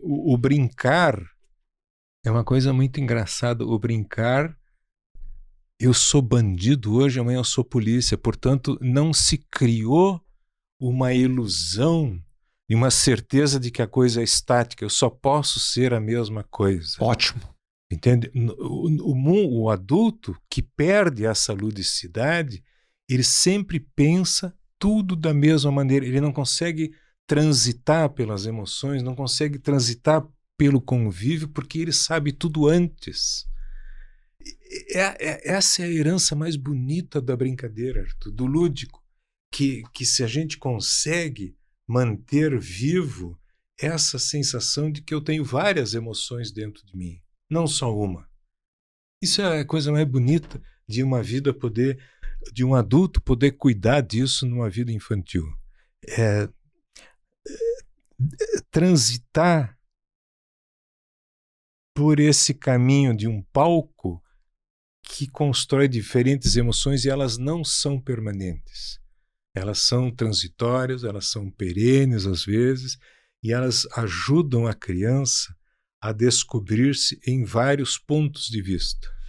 O, o brincar é uma coisa muito engraçada. O brincar, eu sou bandido hoje, amanhã eu sou polícia. Portanto, não se criou uma ilusão e uma certeza de que a coisa é estática. Eu só posso ser a mesma coisa. Ótimo. Entende? O, o, o adulto que perde essa ludicidade, ele sempre pensa tudo da mesma maneira. Ele não consegue transitar pelas emoções, não consegue transitar pelo convívio, porque ele sabe tudo antes. É, é, essa é a herança mais bonita da brincadeira, Arthur, do lúdico, que, que se a gente consegue manter vivo essa sensação de que eu tenho várias emoções dentro de mim, não só uma. Isso é a coisa mais bonita de uma vida poder, de um adulto poder cuidar disso numa vida infantil. É, transitar por esse caminho de um palco que constrói diferentes emoções e elas não são permanentes. Elas são transitórias, elas são perenes às vezes, e elas ajudam a criança a descobrir-se em vários pontos de vista.